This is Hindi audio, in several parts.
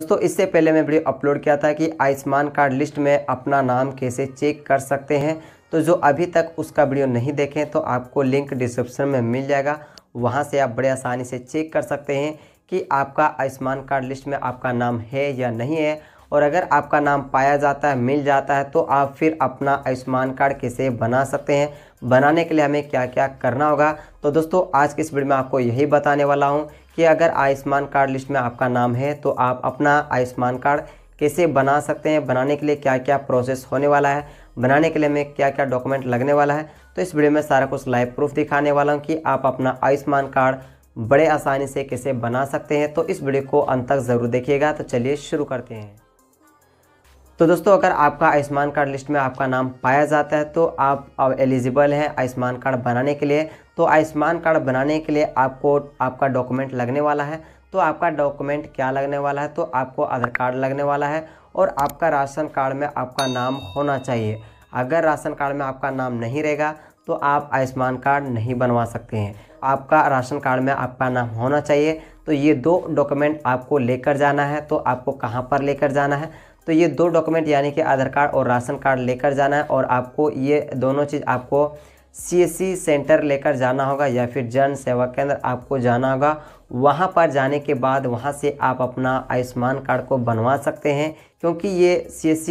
दोस्तों इससे पहले मैं वीडियो अपलोड किया था कि आयुष्मान कार्ड लिस्ट में अपना नाम कैसे चेक कर सकते हैं तो जो अभी तक उसका वीडियो नहीं देखें तो आपको लिंक डिस्क्रिप्शन में मिल जाएगा वहाँ से आप बड़े आसानी से चेक कर सकते हैं कि आपका आयुष्मान कार्ड लिस्ट में आपका नाम है या नहीं है और अगर आपका नाम पाया जाता है मिल जाता है तो आप फिर अपना आयुष्मान कार्ड कैसे बना सकते हैं बनाने के लिए हमें क्या क्या करना होगा तो दोस्तों आज की इस वीडियो में आपको यही बताने वाला हूँ कि अगर आयुष्मान कार्ड लिस्ट में आपका नाम है तो आप अपना आयुष्मान कार्ड कैसे बना सकते हैं बनाने के लिए क्या क्या प्रोसेस होने वाला है बनाने के लिए हमें क्या क्या डॉक्यूमेंट लगने वाला है तो इस वीडियो में सारा कुछ लाइव प्रूफ दिखाने वाला हूँ कि आप अपना आयुष्मान कार्ड बड़े आसानी से कैसे बना सकते हैं तो इस वीडियो को अंत तक ज़रूर देखिएगा तो चलिए शुरू करते हैं तो दोस्तों अगर आपका आयुष्मान कार्ड लिस्ट में आपका नाम पाया जाता है तो आप एलिजिबल हैं आयुष्मान कार्ड बनाने के लिए तो आयुष्मान कार्ड बनाने के लिए आपको आपका डॉक्यूमेंट लगने वाला है तो आपका डॉक्यूमेंट क्या लगने वाला है तो आपको आधार कार्ड लगने वाला है और आपका राशन कार्ड में आपका नाम होना चाहिए अगर राशन कार्ड में आपका नाम नहीं रहेगा तो आप आयुष्मान कार्ड नहीं बनवा सकते हैं आपका राशन कार्ड में आपका नाम होना चाहिए तो ये दो डॉक्यूमेंट आपको लेकर जाना है तो आपको कहाँ पर लेकर जाना है तो ये दो डॉक्यूमेंट यानी कि आधार कार्ड और राशन कार्ड लेकर जाना है और आपको ये दोनों चीज़ आपको सी सेंटर लेकर जाना होगा या फिर जन सेवा केंद्र आपको जाना होगा वहाँ पर जाने के बाद वहाँ से आप अपना आयुष्मान कार्ड को बनवा सकते हैं क्योंकि ये सी एस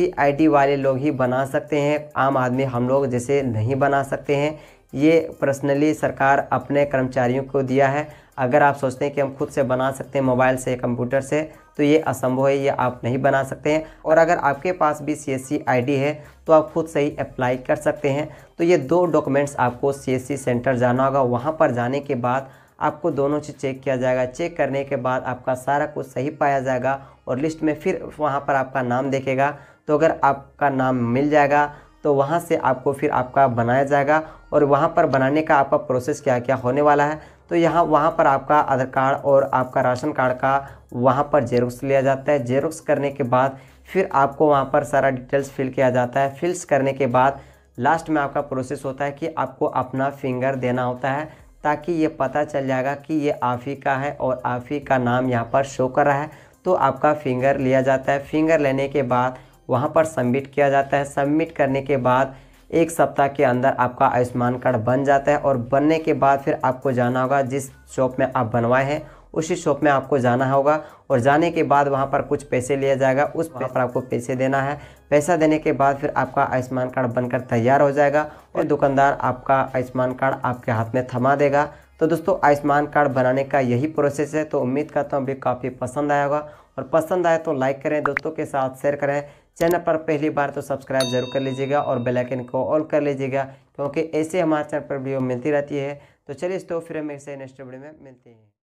वाले लोग ही बना सकते हैं आम आदमी हम लोग जैसे नहीं बना सकते हैं ये पर्सनली सरकार अपने कर्मचारियों को दिया है अगर आप सोचते हैं कि हम खुद से बना सकते हैं मोबाइल से कंप्यूटर से तो ये असंभव है ये आप नहीं बना सकते हैं और अगर आपके पास भी सी एस है तो आप खुद से ही अप्लाई कर सकते हैं तो ये दो डॉक्यूमेंट्स आपको सी सेंटर जाना होगा वहाँ पर जाने के बाद आपको दोनों से चेक किया जाएगा चेक करने के बाद आपका सारा कुछ सही पाया जाएगा और लिस्ट में फिर वहाँ पर आपका नाम देखेगा तो अगर आपका नाम मिल जाएगा तो वहाँ से आपको फिर आपका बनाया जाएगा और वहाँ पर बनाने का आपका प्रोसेस क्या क्या होने वाला है तो यहाँ वहाँ पर आपका आधार कार्ड और आपका राशन कार्ड का वहाँ पर जेरोक्स लिया जाता है जेरोक्स करने के बाद फिर आपको वहाँ पर सारा डिटेल्स फिल किया जाता है फिल्स करने के बाद लास्ट में आपका प्रोसेस होता है कि आपको अपना फिंगर देना होता है ताकि ये पता चल जाएगा कि ये आफ़ी का है और आफ़ी का नाम यहाँ पर शो कर रहा है तो आपका फिंगर लिया जाता है फिंगर लेने के बाद वहाँ पर सबमिट किया जाता है सबमिट करने के बाद एक सप्ताह के अंदर आपका आयुष्मान कार्ड बन जाता है और बनने के बाद फिर आपको जाना होगा जिस शॉप में आप बनवाए हैं उसी शॉप में आपको जाना होगा और जाने के बाद वहाँ पर कुछ पैसे लिया जाएगा उस वहाँ पर आपको पैसे देना है पैसा देने के बाद फिर आपका आयुष्मान कार्ड बनकर तैयार हो जाएगा और दुकानदार आपका आयुष्मान कार्ड आपके हाथ में थमा देगा तो दोस्तों आयुष्मान कार्ड बनाने का यही प्रोसेस है तो उम्मीद करता हूँ अभी काफ़ी पसंद आया होगा और पसंद आए तो लाइक करें दोस्तों के साथ शेयर करें चैनल पर पहली बार तो सब्सक्राइब जरूर कर लीजिएगा और बेल आइकन को ऑल कर लीजिएगा क्योंकि ऐसे हमारे चैनल पर वीडियो मिलती रहती है तो चलिए तो फिर हम ऐसे नेक्स्ट वीडियो में मिलते हैं